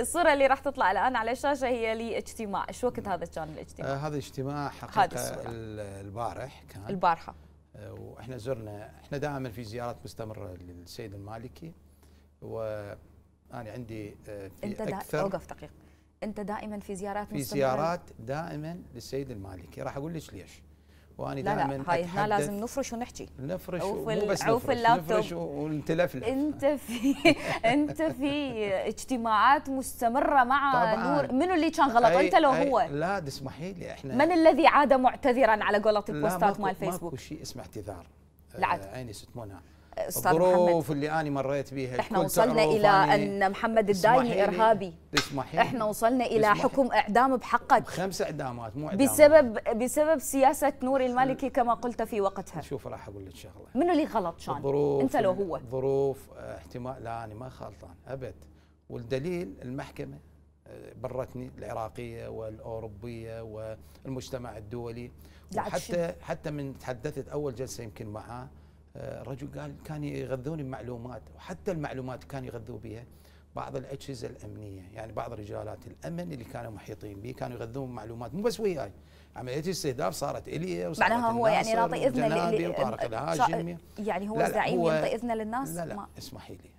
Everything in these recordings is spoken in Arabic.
الصوره اللي راح تطلع الان على الشاشه هي لاجتماع ايش وقت هذا كان الاجتماع آه هذا اجتماع حقيقه البارح كان البارحه آه واحنا زرنا احنا دائما في زيارات مستمره للسيد المالكي وانا عندي آه في انت اكثر اوقف دقيقه انت دائما في زيارات في مستمره في زيارات دائما للسيد المالكي راح اقول لك ليش واني دائما لا لا هاي هنا لازم نفرش ونحكي نفرش مو بس عوف نفرش ونتلفلف انت في انت في اجتماعات مستمره مع نور منو اللي كان غلط انت لو هو لا تسمحي لي احنا من الذي عاد معتذرا على قولة البوستات مال فيسبوك ماكو شيء اسمه اعتذار لا آه، عيني ستمونها استاذ الظروف اللي انا مريت بها احنا وصلنا الى ان محمد الدايمي ارهابي تسمحين احنا وصلنا الى حكم اعدام بحقك خمس اعدامات مو إعدامات بسبب بسبب سياسه نوري المالكي كما قلت في وقتها شوف راح اقول لك شغله منو اللي غلط شان الظروف انت لو هو ظروف آه، احتمال لا انا ما خالطان ابد والدليل المحكمه آه، برتني العراقيه والاوروبيه والمجتمع الدولي وحتى حتى من تحدثت اول جلسه يمكن معاه الرجل آه، قال كان يغذوني بمعلومات وحتى المعلومات كان يغذوا بها بعض الاجهزه الامنيه يعني بعض رجالات الامن اللي كانوا محيطين بي كانوا يغذون معلومات مو بس وياي عمليه يعني الاستهداف صارت الي وصارت معناها هو يعني راضي اذن للناس يعني هو الزعيم يعطي اذن للناس لا لا ما. اسمحي لي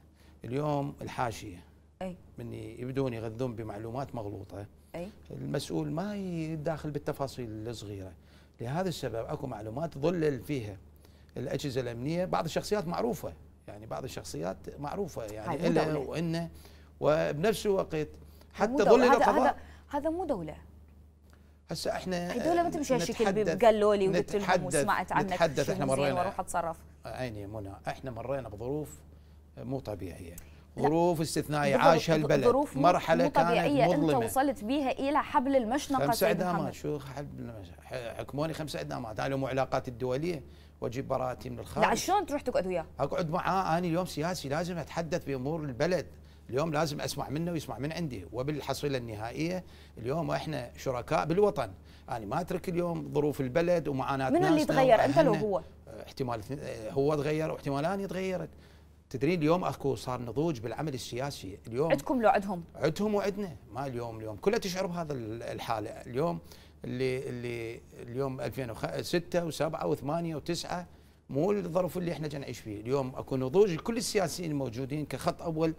اليوم الحاشيه اي من يبدون يغذون بمعلومات مغلوطه اي المسؤول ما يداخل بالتفاصيل الصغيره لهذا السبب اكو معلومات ظلل فيها الاجهزه الامنيه بعض الشخصيات معروفه يعني بعض الشخصيات معروفه يعني طيب، الا وانه وبنفس الوقت حتى ظل القضاء هذا هذا مو دوله هسه احنا الدوله ما تمشي هالشكل قالوا لي وقلت لهم وسمعت عنك نتحدث احنا مرينا واروح اتصرف عيني منى احنا مرينا بظروف مو طبيعيه ظروف استثنائيه عاشها البلد مرحله كانت مظلمه انت وصلت بيها الى حبل المشنقه خمس اعدامات شو حبل حكموني خمس اعدامات انا مو علاقات الدوليه واجيب براءتي من الخارج لا شلون تروح تقعد وياه؟ اقعد معاه انا اليوم سياسي لازم اتحدث بامور البلد اليوم لازم اسمع منه ويسمع من عندي وبالحصيله النهائيه اليوم احنا شركاء بالوطن انا ما اترك اليوم ظروف البلد ومعاناتنا من اللي تغير انت لو هو؟ احتمال هو تغير واحتمال انا تغيرت تدرين اليوم اكو صار نضوج بالعمل السياسي اليوم عندكم لو عندهم عندهم وعندنا ما اليوم اليوم كلها تشعر بهذا الحاله اليوم اللي اللي اليوم 2006 و7 و8 و9 مو الظروف اللي احنا نعيش فيه اليوم اكو نضوج لكل السياسيين الموجودين كخط اول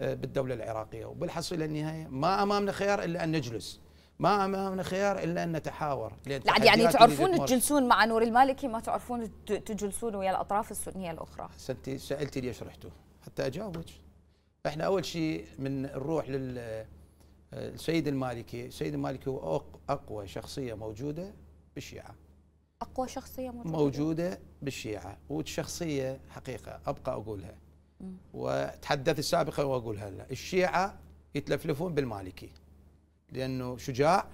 آه، بالدوله العراقيه وبالحصيله النهايه ما امامنا خيار الا ان نجلس ما امامنا خيار الا ان نتحاور لا يعني تعرفون تجلسون مع نور المالكي ما تعرفون تجلسون ويا الاطراف السنيه الاخرى انت سالتي ليش رحتوا حتى اجاوبك احنا اول شيء من نروح للسيد المالكي السيد المالكي هو اقوى شخصيه موجوده بالشيعه اقوى شخصيه موجوده موجوده بالشيعه والشخصيه حقيقه ابقى اقولها وتحدثت سابقا واقولها لا الشيعه يتلفلفون بالمالكي لانه شجاع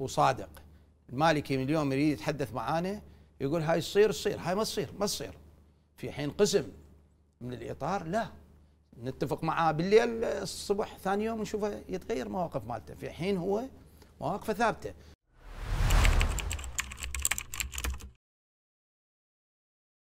وصادق المالكي من اليوم يريد يتحدث معانا يقول هاي تصير تصير هاي ما تصير ما تصير في حين قسم من الاطار لا نتفق معاه بالليل الصبح ثاني يوم نشوفه يتغير مواقف مالته في حين هو مواقفه ثابته